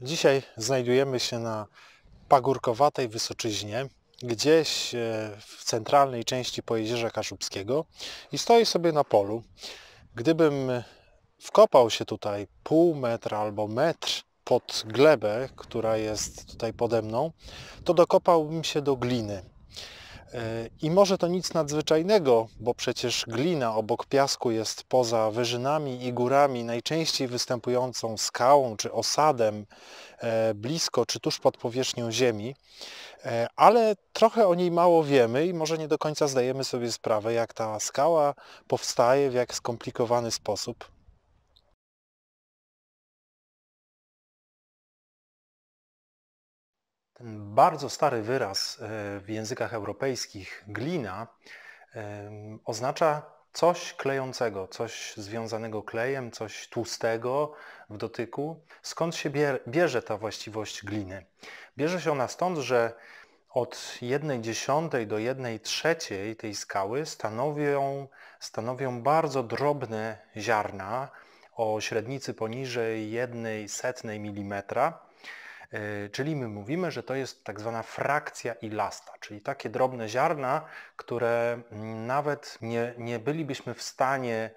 Dzisiaj znajdujemy się na pagórkowatej wysoczyźnie, gdzieś e, w centralnej części Pojezierza Kaszubskiego i stoi sobie na polu. Gdybym wkopał się tutaj pół metra albo metr pod glebę, która jest tutaj pode mną, to dokopałbym się do gliny. E, I może to nic nadzwyczajnego, bo przecież glina obok piasku jest poza wyżynami i górami najczęściej występującą skałą czy osadem e, blisko czy tuż pod powierzchnią Ziemi, e, ale trochę o niej mało wiemy i może nie do końca zdajemy sobie sprawę, jak ta skała powstaje, w jak skomplikowany sposób. bardzo stary wyraz e, w językach europejskich, glina, e, oznacza coś klejącego, coś związanego klejem, coś tłustego w dotyku. Skąd się bierze ta właściwość gliny? Bierze się ona stąd, że od 1 dziesiątej do 1 trzeciej tej skały stanowią, stanowią bardzo drobne ziarna o średnicy poniżej 1 setnej milimetra Yy, czyli my mówimy, że to jest tak zwana frakcja ilasta, czyli takie drobne ziarna, które mm, nawet nie, nie bylibyśmy w stanie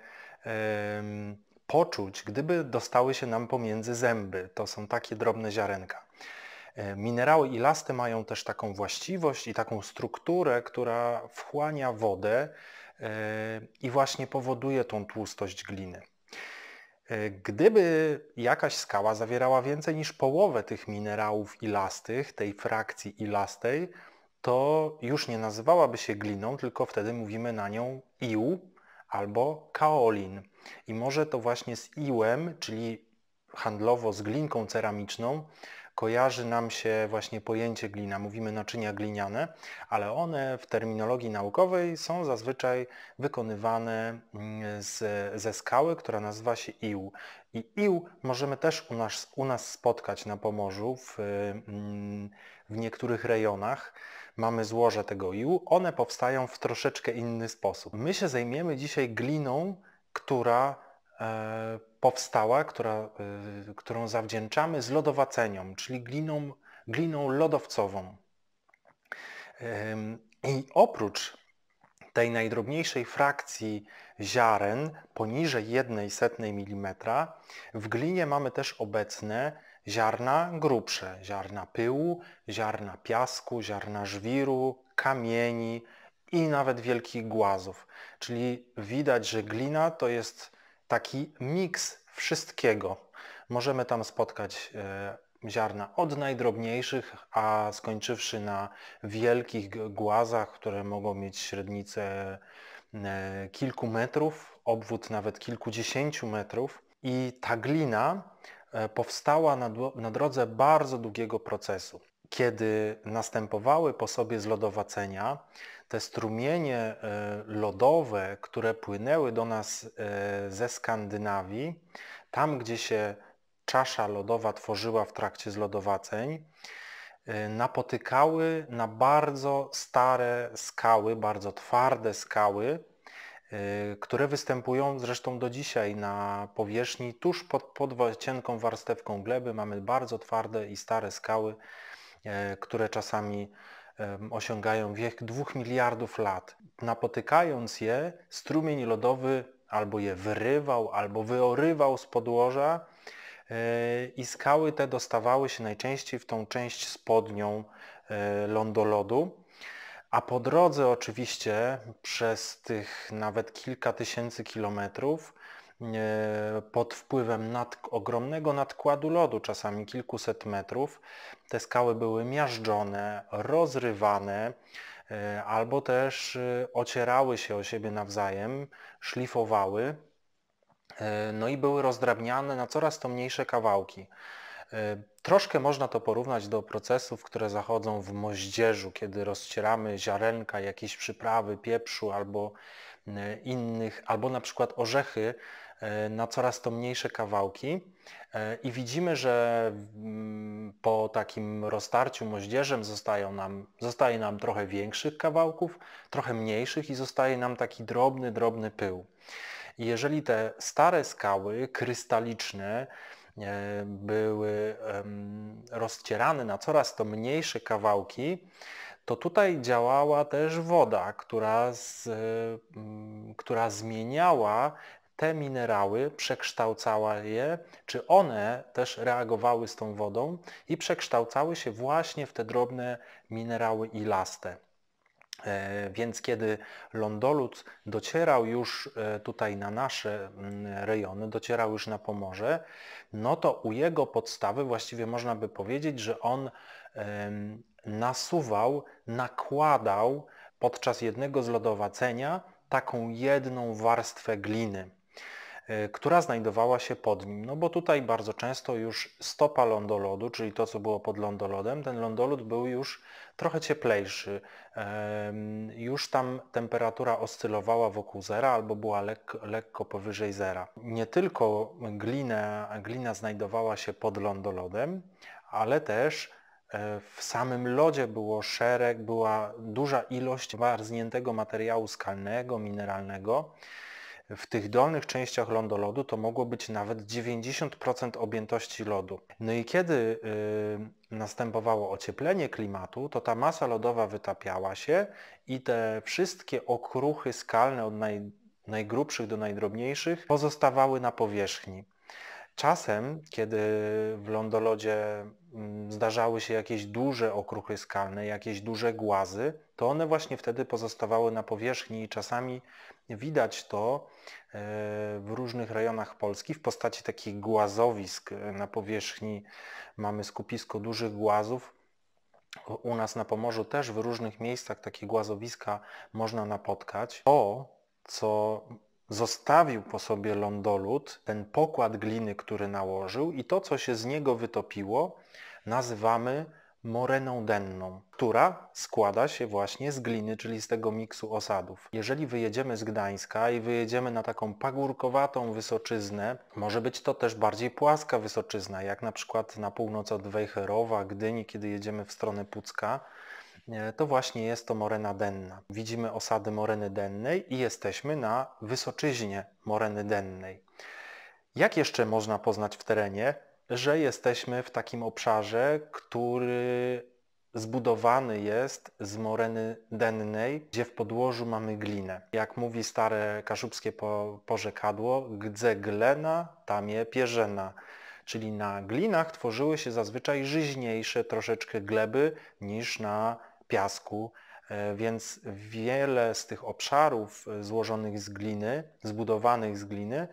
poczuć, gdyby dostały się nam pomiędzy zęby. To są takie drobne ziarenka. Yy, minerały ilaste mają też taką właściwość i taką strukturę, która wchłania wodę yy, i właśnie powoduje tą tłustość gliny. Gdyby jakaś skała zawierała więcej niż połowę tych minerałów ilastych, tej frakcji ilastej, to już nie nazywałaby się gliną, tylko wtedy mówimy na nią ił albo kaolin. I może to właśnie z iłem, czyli handlowo z glinką ceramiczną, kojarzy nam się właśnie pojęcie glina, mówimy naczynia gliniane, ale one w terminologii naukowej są zazwyczaj wykonywane mm, z, ze skały, która nazywa się ił. I ił możemy też u nas, u nas spotkać na Pomorzu w, mm, w niektórych rejonach mamy złoże tego ił. one powstają w troszeczkę inny sposób. My się zajmiemy dzisiaj gliną, która E, powstała, która, e, którą zawdzięczamy zlodowaceniom, czyli gliną, gliną lodowcową. I oprócz tej najdrobniejszej frakcji ziaren poniżej 1 setnej mm w glinie mamy też obecne ziarna grubsze, ziarna pyłu, ziarna piasku, ziarna żwiru, kamieni i nawet wielkich głazów. Czyli widać, że glina to jest taki miks wszystkiego. Możemy tam spotkać e, ziarna od najdrobniejszych, a skończywszy na wielkich głazach, które mogą mieć średnicę e, kilku metrów, obwód nawet kilkudziesięciu metrów. I ta glina e, powstała na, drodze bardzo długiego procesu kiedy następowały po sobie zlodowacenia, te strumienie e, lodowe, które płynęły do nas e, ze Skandynawii, tam gdzie się czasza lodowa tworzyła w trakcie zlodowaceń, e, napotykały na bardzo stare skały, bardzo twarde skały, które występują zresztą do dzisiaj na powierzchni. Tuż pod, pod cienką warstewką gleby mamy bardzo twarde i stare skały, E, które czasami osiągają wiek 2 miliardów lat. Napotykając je, strumień lodowy albo je wyrywał, albo wyorywał z podłoża e, i skały te dostawały się najczęściej w tą część spodnią e, lądolodu. A po drodze oczywiście przez tych nawet kilka tysięcy kilometrów E, pod wpływem nad, ogromnego nadkładu lodu, czasami kilkuset metrów. Te skały były miażdżone, rozrywane e, albo też e, ocierały się o siebie nawzajem, szlifowały, no i były rozdrabniane na coraz to mniejsze kawałki. Troszkę można to porównać do procesów, które zachodzą w moździerzu, kiedy rozcieramy ziarenka, jakieś przyprawy, pieprzu albo innych, albo na przykład orzechy E, na coraz to mniejsze kawałki e, i widzimy, że mm, po takim roztarciu moździerzem zostają nam, zostaje nam trochę większych kawałków, trochę mniejszych i zostaje nam taki drobny, drobny pył. I jeżeli te stare skały krystaliczne e, były rozcierane na coraz to mniejsze kawałki, to tutaj działała też woda, która, z, która zmieniała te minerały, przekształcała je, czy one też reagowały z tą wodą i przekształcały się właśnie w te drobne minerały ilaste. E, więc kiedy lądolud docierał już e, tutaj na nasze mm, rejony, docierał już na Pomorze, no to u jego podstawy właściwie można by powiedzieć, że on nasuwał, nakładał podczas jednego zlodowacenia taką jedną warstwę gliny. Y, która znajdowała się pod nim. No bo tutaj bardzo często już stopa lądolodu, czyli to, co było pod lądolodem, ten lądolód był już trochę cieplejszy. Już tam temperatura oscylowała wokół zera albo była lekko, lekko powyżej zera. Nie tylko glina, glina znajdowała się pod lądolodem, ale też e, w samym lodzie było szereg, była duża ilość warzniętego materiału skalnego, mineralnego w tych dolnych częściach lądolodu to mogło być nawet 90% objętości lodu. No i kiedy y, następowało ocieplenie klimatu, to ta masa lodowa wytapiała się i te wszystkie okruchy skalne od naj, najgrubszych do najdrobniejszych pozostawały na powierzchni. Czasem, kiedy w lądolodzie mm, zdarzały się jakieś duże okruchy skalne, jakieś duże głazy, to one właśnie wtedy pozostawały na powierzchni i czasami widać to e, w różnych rejonach Polski w postaci takich głazowisk. E, na powierzchni mamy skupisko dużych głazów. U nas na Pomorzu też w różnych miejscach takie głazowiska można napotkać. To, co Zostawił po sobie lądolud, ten pokład gliny, który nałożył i to, co się z niego wytopiło, nazywamy moreną denną, która składa się właśnie z gliny, czyli z tego miksu osadów. Jeżeli wyjedziemy z Gdańska i wyjedziemy na taką pagórkowatą wysoczyznę, może być to też bardziej płaska wysoczyzna, jak na przykład na północ od Wejherowa, Gdyni, kiedy jedziemy w stronę Pucka, E, to właśnie jest to Morena Denna. Widzimy osady Moreny Dennej i jesteśmy na wysoczyźnie Moreny Dennej. Jak jeszcze można poznać w terenie, że jesteśmy w takim obszarze, który zbudowany jest z moreny dennej, gdzie w podłożu mamy glinę. Jak mówi stare kaszubskie po, porzekadło, gdze glena, tam je pierzena. Czyli na glinach tworzyły się zazwyczaj żyźniejsze troszeczkę gleby niż na piasku, e, więc wiele z tych obszarów e, złożonych z gliny, zbudowanych z gliny, e,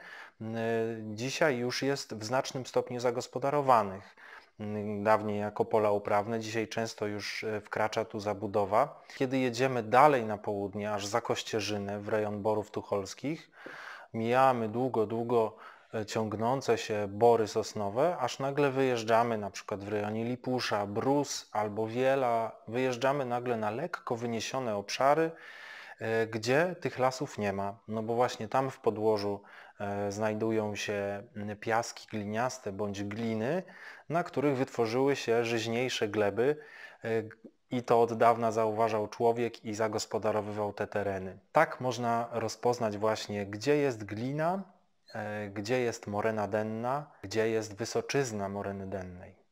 dzisiaj już jest w znacznym stopniu zagospodarowanych. Dawniej jako pola uprawne, dzisiaj często już wkracza tu zabudowa. Kiedy jedziemy dalej na południe, aż za Kościerzynę, w rejon Borów Tucholskich, mijamy długo, długo E, ciągnące się bory sosnowe, aż nagle wyjeżdżamy na przykład w rejonie Lipusza, Brus albo Wiela, wyjeżdżamy nagle na lekko wyniesione obszary, e, gdzie tych lasów nie ma, no bo właśnie tam w podłożu e, znajdują się piaski gliniaste bądź gliny, na których wytworzyły się żyźniejsze gleby i to od dawna zauważał człowiek i zagospodarowywał te tereny. Tak można rozpoznać właśnie, gdzie jest glina, E, gdzie jest morena denna, gdzie jest wysoczyzna moreny dennej.